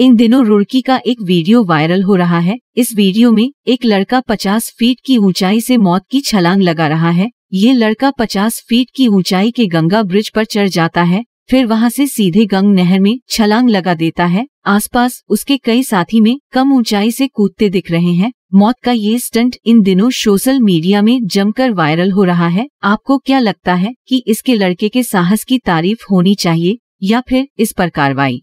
इन दिनों रुड़की का एक वीडियो वायरल हो रहा है इस वीडियो में एक लड़का 50 फीट की ऊंचाई से मौत की छलांग लगा रहा है ये लड़का 50 फीट की ऊंचाई के गंगा ब्रिज पर चढ़ जाता है फिर वहाँ से सीधे गंग नहर में छलांग लगा देता है आसपास उसके कई साथी में कम ऊंचाई से कूदते दिख रहे हैं मौत का ये स्टंट इन दिनों सोशल मीडिया में जमकर वायरल हो रहा है आपको क्या लगता है कि इसके लड़के के साहस की तारीफ होनी चाहिए या फिर इस पर कार्रवाई